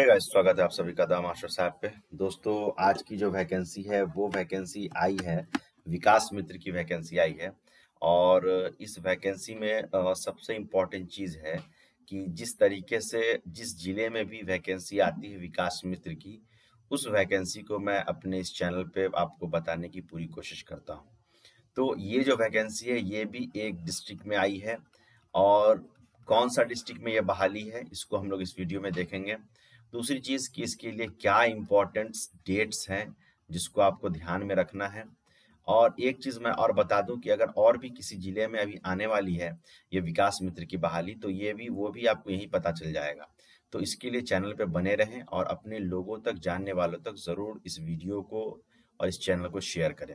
hey guys स्वागत है आप सभी का दाम आशर साहब पे दोस्तों आज की जो वैकेंसी है वो वैकेंसी आई है विकास मित्र की वैकेंसी आई है और इस वैकेंसी में सबसे इम्पोर्टेंट चीज़ है कि जिस तरीके से जिस जिले में भी वैकेंसी आती है विकास मित्र की उस वैकेंसी को मैं अपने इस चैनल पे आपको बताने की पूरी कोशिश करता हूँ तो ये जो वैकेंसी है ये भी एक डिस्ट्रिक्ट में आई है और कौन सा डिस्ट्रिक्ट में ये बहाली है इसको हम लोग इस वीडियो में देखेंगे दूसरी चीज कि इसके लिए क्या इम्पोर्टेंट डेट्स हैं जिसको आपको ध्यान में रखना है और एक चीज मैं और बता दूं कि अगर और भी किसी जिले में अभी आने वाली है ये विकास मित्र की बहाली तो ये भी वो भी आपको यही पता चल जाएगा तो इसके लिए चैनल पे बने रहें और अपने लोगों तक जानने वालों तक जरूर इस वीडियो को और इस चैनल को शेयर करें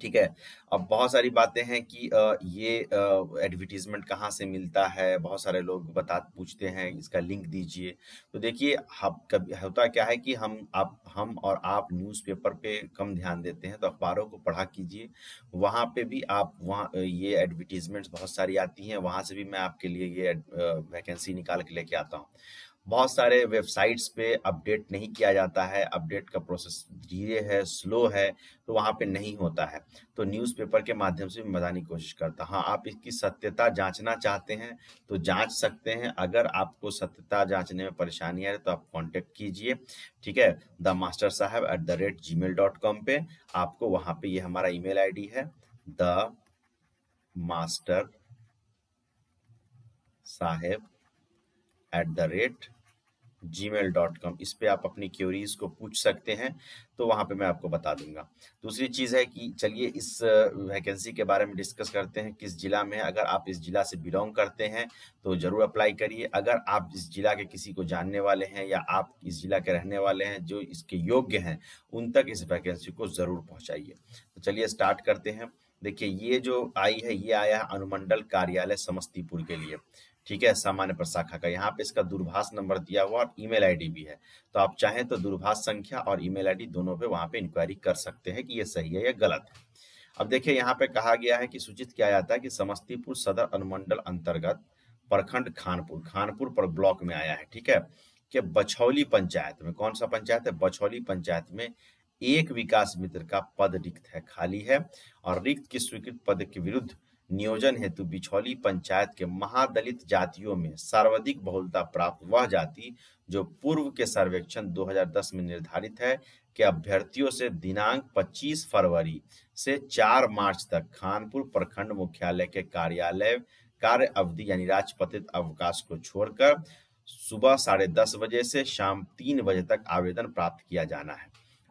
ठीक है अब बहुत सारी बातें हैं कि ये एडवर्टीजमेंट कहाँ से मिलता है बहुत सारे लोग बता पूछते हैं इसका लिंक दीजिए तो देखिए हम कभी होता क्या है कि हम आप हम और आप न्यूज़पेपर पे कम ध्यान देते हैं तो अखबारों को पढ़ा कीजिए वहाँ पे भी आप वहाँ ये एडवर्टीजमेंट्स बहुत सारी आती हैं वहाँ से भी मैं आपके लिए ये वैकेंसी निकाल के लेके आता हूँ बहुत सारे वेबसाइट्स पे अपडेट नहीं किया जाता है अपडेट का प्रोसेस धीरे है स्लो है तो वहाँ पे नहीं होता है तो न्यूज़पेपर के माध्यम से भी बताने की कोशिश करता हाँ आप इसकी सत्यता जांचना चाहते हैं तो जांच सकते हैं अगर आपको सत्यता जांचने में परेशानी आ रही तो आप कांटेक्ट कीजिए ठीक है the master Sahab at the rate Gmail dot com पे आपको वहाँ पर ये हमारा ईमेल डी है the master Saheb at the rate Gmail dot com इस पर आप अपनी क्यूरीज को पूछ सकते हैं तो वहाँ पे मैं आपको बता दूंगा दूसरी चीज़ है कि चलिए इस वैकेंसी के बारे में डिस्कस करते हैं किस जिला में है अगर आप इस जिला से बिलोंग करते हैं तो ज़रूर अप्लाई करिए अगर आप इस जिला के किसी को जानने वाले हैं या आप इस जिला के रहने वाले हैं जो इसके योग्य हैं उन तक इस वैकेंसी को ज़रूर पहुँचाइए तो चलिए स्टार्ट करते हैं देखिए ये जो आई है ये आया है अनुमंडल कार्यालय समस्तीपुर के लिए ठीक है सामान्य प्रशाखा का यहाँ पे इसका दूरभाष नंबर दिया हुआ और ईमेल आईडी भी है तो आप चाहें तो दूरभाष संख्या और ईमेल आईडी दोनों पे वहाँ पे इंक्वायरी कर सकते हैं कि ये सही है या गलत है अब देखिए यहाँ पे कहा गया है कि सूचित किया जाता है कि समस्तीपुर सदर अनुमंडल अंतर्गत प्रखंड खानपुर खानपुर पर ब्लॉक में आया है ठीक है कि बछौली पंचायत में कौन सा पंचायत है बछौली पंचायत में एक विकास मित्र का पद रिक्त है खाली है और रिक्त के स्वीकृत पद के विरुद्ध नियोजन हेतु बिछौली पंचायत के महादलित जातियों में सर्वाधिक बहुलता प्राप्त वह जाति जो पूर्व के सर्वेक्षण 2010 में निर्धारित है कि अभ्यर्थियों से दिनांक 25 फरवरी से 4 मार्च तक खानपुर प्रखंड मुख्यालय के कार्यालय कार्य अवधि यानी राजपत्रित अवकाश को छोड़कर सुबह साढ़े दस बजे से शाम तीन बजे तक आवेदन प्राप्त किया जाना है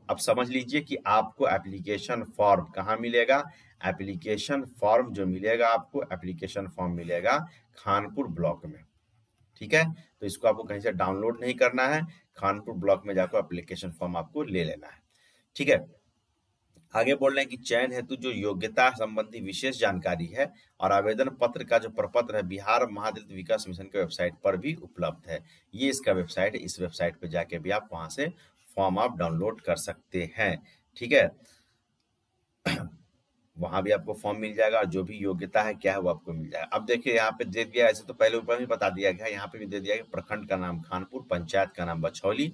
अब समझ लीजिए कि आपको एप्लीकेशन फॉर्म कहाँ मिलेगा एप्लीकेशन फॉर्म जो मिलेगा आपको एप्लीकेशन फॉर्म मिलेगा खानपुर ब्लॉक में ठीक है तो इसको आपको कहीं से डाउनलोड नहीं करना है खानपुर ब्लॉक में जाकर एप्लीकेशन फॉर्म आपको ले लेना है ठीक है आगे बोल रहे हैं कि चयन हेतु जो योग्यता संबंधी विशेष जानकारी है और आवेदन पत्र का जो प्रपत्र है बिहार महादलित विकास मिशन के वेबसाइट पर भी उपलब्ध है ये इसका वेबसाइट इस वेबसाइट पर जाके भी आप वहां से फॉर्म आप डाउनलोड कर सकते हैं ठीक है वहां भी आपको फॉर्म मिल जाएगा और जो भी योग्यता है क्या है वो आपको मिल जाएगा अब देखिए यहाँ पे दे दिया ऐसे तो पहले ऊपर भी बता दिया गया यहाँ पे भी दे दिया गया प्रखंड का नाम खानपुर पंचायत का नाम बछौली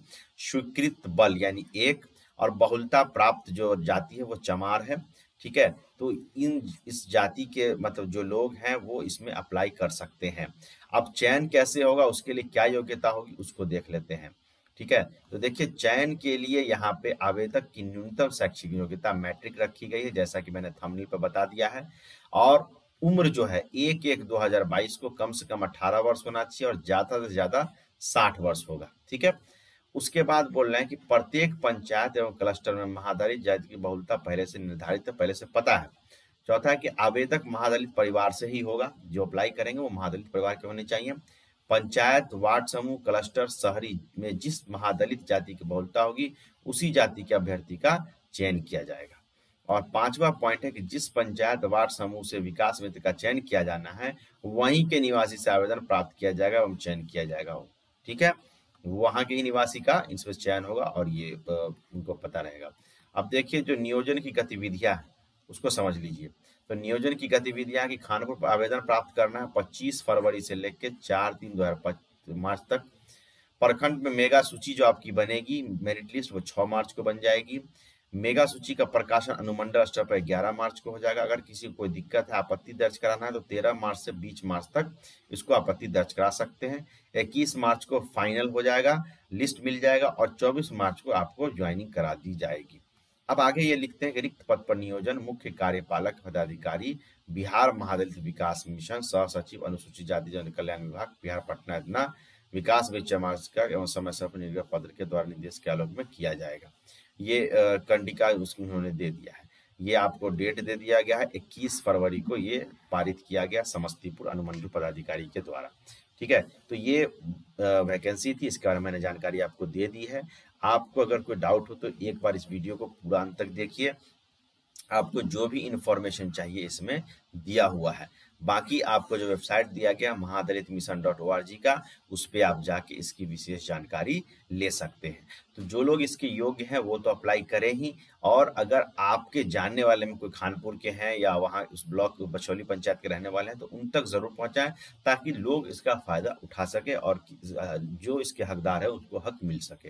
स्वीकृत बल यानी एक और बहुलता प्राप्त जो जाति है वो चमार है ठीक है तो इन इस जाति के मतलब जो लोग हैं वो इसमें अप्लाई कर सकते हैं अब चयन कैसे होगा उसके लिए क्या योग्यता होगी उसको देख लेते हैं ठीक है तो देखिए चयन के लिए यहाँ पे आवेदक की न्यूनतम शैक्षिक योग्यता मैट्रिक रखी गई है जैसा कि मैंने थमनी पर बता दिया है और उम्र जो है एक एक 2022 को कम से कम 18 वर्ष होना चाहिए और ज्यादा से ज्यादा 60 वर्ष होगा ठीक है उसके बाद बोल रहे हैं कि प्रत्येक पंचायत एवं क्लस्टर में महादारी जाति की बहुलता पहले से निर्धारित है पहले से पता है चौथा है कि आवेदक महादलित परिवार से ही होगा जो अप्लाई करेंगे वो महादलित परिवार के होने चाहिए पंचायत वार्ड समूह क्लस्टर शहरी में जिस महादलित जाति की बहुलता होगी उसी जाति के अभ्यर्थी का चयन किया जाएगा और पांचवा पॉइंट है कि जिस पंचायत वार्ड समूह से विकास मित्र का चयन किया जाना है वहीं के निवासी से आवेदन प्राप्त किया जाएगा एवं चयन किया जाएगा ठीक है वहां के ही निवासी का इसमें चयन होगा और ये उनको पता रहेगा अब देखिए जो नियोजन की गतिविधियां उसको समझ लीजिए तो नियोजन की गतिविधियां की खानपुर पर आवेदन प्राप्त करना है पच्चीस फरवरी से लेकर चार तीन दो मार्च तक प्रखंड में मेगा सूची जो आपकी बनेगी मेरिट लिस्ट वो छह मार्च को बन जाएगी मेगा सूची का प्रकाशन अनुमंडल स्तर पर ग्यारह मार्च को हो जाएगा अगर किसी को कोई दिक्कत है आपत्ति दर्ज कराना है तो तेरह मार्च से बीस मार्च तक इसको आपत्ति दर्ज करा सकते हैं इक्कीस मार्च को फाइनल हो जाएगा लिस्ट मिल जाएगा और चौबीस मार्च को आपको ज्वाइनिंग करा दी जाएगी अब आगे ये लिखते हैं कि रिक्त पद पर नियोजन मुख्य कार्यपालक पदाधिकारी बिहार महादलित विकास मिशन सह सचिव अनुसूचित जाति जन कल्याण विभाग बिहार पटना इतना विकास एवं समय समय पर निर्गत पत्र के द्वारा निर्देश के आलोक में किया जाएगा ये कंडिका उसमें उन्होंने दे दिया है ये आपको डेट दे दिया गया है इक्कीस फरवरी को ये पारित किया गया समस्तीपुर अनुमंडल पदाधिकारी के द्वारा ठीक है तो ये वैकेंसी थी इसके बारे में मैंने जानकारी आपको दे दी है आपको अगर कोई डाउट हो तो एक बार इस वीडियो को पूरा अंत तक देखिए आपको जो भी इंफॉर्मेशन चाहिए इसमें दिया हुआ है बाकी आपको जो वेबसाइट दिया गया महादलित मिशन डॉट ओ का उस पर आप जाके इसकी विशेष जानकारी ले सकते हैं तो जो लोग इसके योग्य हैं वो तो अप्लाई करें ही और अगर आपके जानने वाले में कोई खानपुर के हैं या वहाँ उस ब्लॉक बछौली पंचायत के रहने वाले हैं तो उन तक ज़रूर पहुँचाएं ताकि लोग इसका फ़ायदा उठा सके और जो इसके हकदार है उसको हक मिल सके